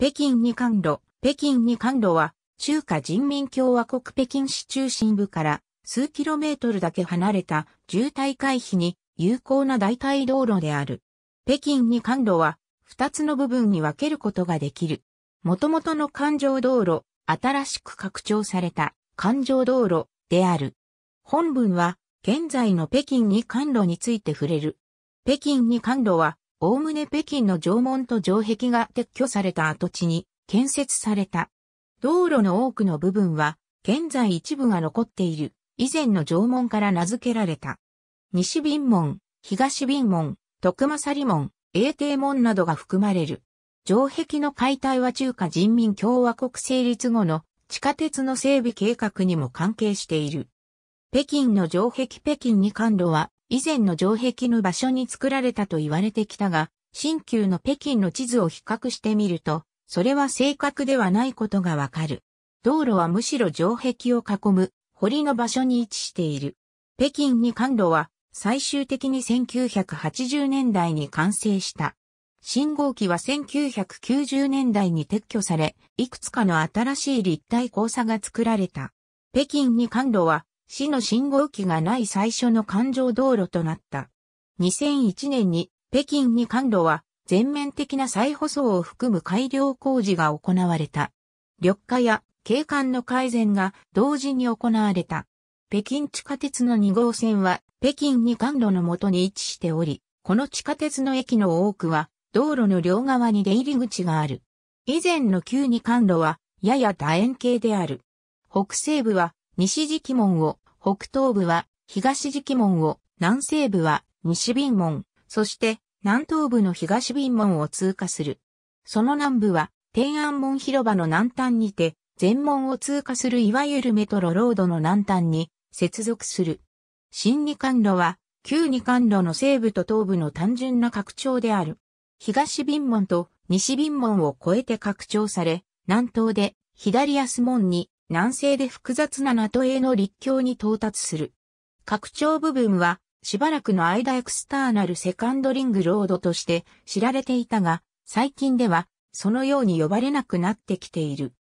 北京二貫路、北京二貫路は、中華人民共和国北京市中心部から数キロメートルだけ離れた渋滞回避に有効な代替道路である。北京二貫路は、二つの部分に分けることができる。元々の環状道路、新しく拡張された環状道路である。本文は、現在の北京二貫路について触れる。北京二貫路は、おおむね北京の城門と城壁が撤去された跡地に建設された。道路の多くの部分は、現在一部が残っている、以前の城門から名付けられた。西便門、東便門、徳政里門、永定門などが含まれる。城壁の解体は中華人民共和国成立後の地下鉄の整備計画にも関係している。北京の城壁北京二貫路は以前の城壁の場所に作られたと言われてきたが、新旧の北京の地図を比較してみると、それは正確ではないことがわかる。道路はむしろ城壁を囲む堀の場所に位置している。北京に関路は最終的に1980年代に完成した。信号機は1990年代に撤去され、いくつかの新しい立体交差が作られた。北京に関路は市の信号機がない最初の環状道路となった。2001年に北京に環路は全面的な再舗装を含む改良工事が行われた。緑化や景観の改善が同時に行われた。北京地下鉄の2号線は北京に環路のもとに位置しており、この地下鉄の駅の多くは道路の両側に出入り口がある。以前の旧二環路はやや楕円形である。北西部は西期門を北東部は東気門を、南西部は西便門、そして南東部の東便門を通過する。その南部は天安門広場の南端にて、全門を通過するいわゆるメトロロードの南端に接続する。新二貫路は、旧二貫路の西部と東部の単純な拡張である。東便門と西便門を越えて拡張され、南東で左安門に南西で複雑な名 a t の立教に到達する。拡張部分は、しばらくの間エクスターナルセカンドリングロードとして知られていたが、最近では、そのように呼ばれなくなってきている。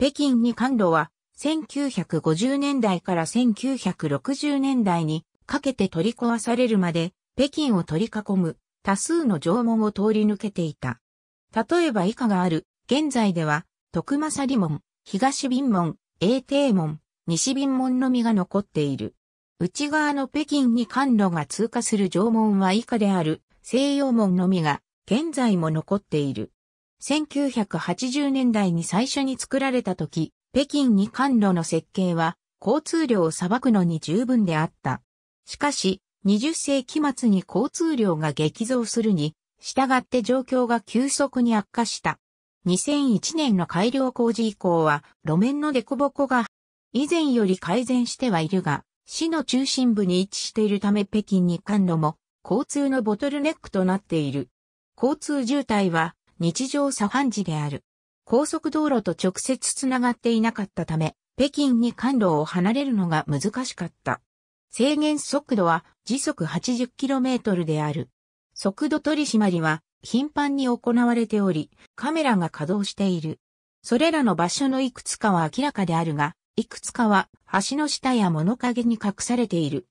北京に関路は、1950年代から1960年代にかけて取り壊されるまで、北京を取り囲む多数の縄文を通り抜けていた。例えば以下がある、現在では、徳政里門、東便門、永定門、西便門のみが残っている。内側の北京に関路が通過する城門は以下である西洋門のみが現在も残っている。1980年代に最初に作られた時、北京に関路の設計は交通量を裁くのに十分であった。しかし、20世紀末に交通量が激増するに、従って状況が急速に悪化した。2001年の改良工事以降は路面の凸凹が以前より改善してはいるが、市の中心部に位置しているため北京に関路も交通のボトルネックとなっている。交通渋滞は日常茶飯事である。高速道路と直接つながっていなかったため、北京に関路を離れるのが難しかった。制限速度は時速 80km である。速度取り締まりは頻繁に行われており、カメラが稼働している。それらの場所のいくつかは明らかであるが、いくつかは橋の下や物陰に隠されている。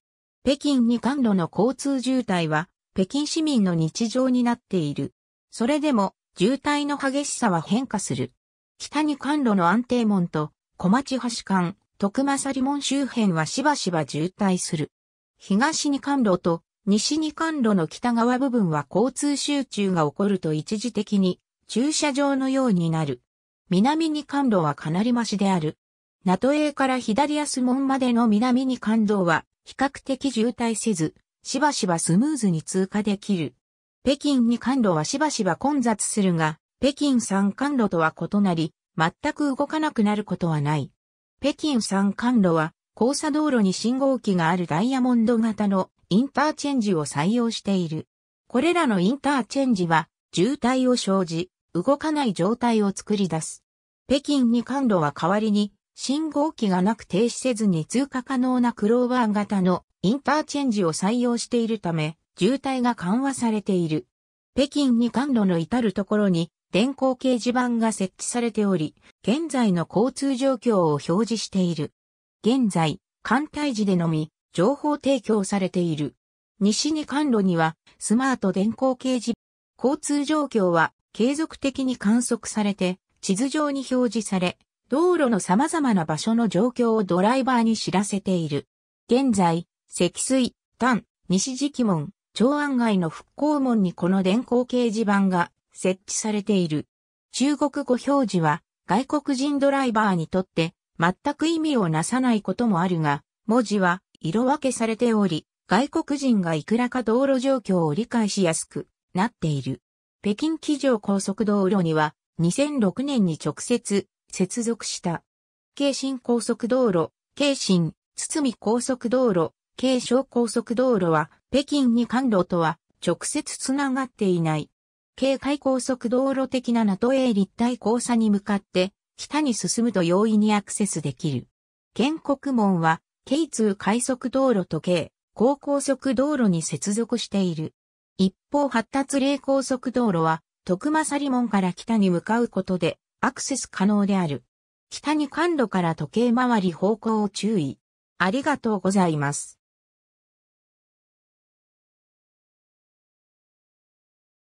北京に関路の交通渋滞は北京市民の日常になっている。それでも渋滞の激しさは変化する。北に関路の安定門と小町橋間、徳正里門周辺はしばしば渋滞する。東に関路と西に管路の北側部分は交通集中が起こると一時的に駐車場のようになる。南に管路はかなり増しである。ナトエから左安門までの南に管道は比較的渋滞せず、しばしばスムーズに通過できる。北京に管路はしばしば混雑するが、北京三管路とは異なり、全く動かなくなることはない。北京三管路は交差道路に信号機があるダイヤモンド型のインターチェンジを採用している。これらのインターチェンジは渋滞を生じ、動かない状態を作り出す。北京に管路は代わりに信号機がなく停止せずに通過可能なクローバー型のインターチェンジを採用しているため、渋滞が緩和されている。北京に管路の至るところに電光掲示板が設置されており、現在の交通状況を表示している。現在、艦隊時でのみ、情報提供されている。西に艦路には、スマート電光掲示、交通状況は継続的に観測されて、地図上に表示され、道路の様々な場所の状況をドライバーに知らせている。現在、積水、丹、西期門、長安街の復興門にこの電光掲示板が設置されている。中国語表示は外国人ドライバーにとって全く意味をなさないこともあるが、文字は色分けされており、外国人がいくらか道路状況を理解しやすくなっている。北京機場高速道路には2006年に直接接続した。京新高速道路、京新、堤高速道路、京湘高速道路は北京に関路とは直接つながっていない。京海高速道路的な名と t A 立体交差に向かって北に進むと容易にアクセスできる。建国門は、京通快速道路と京、高高速道路に接続している。一方発達例高速道路は、徳正門から北に向かうことで、アクセス可能である。北に関路から時計回り方向を注意。ありがとうございます。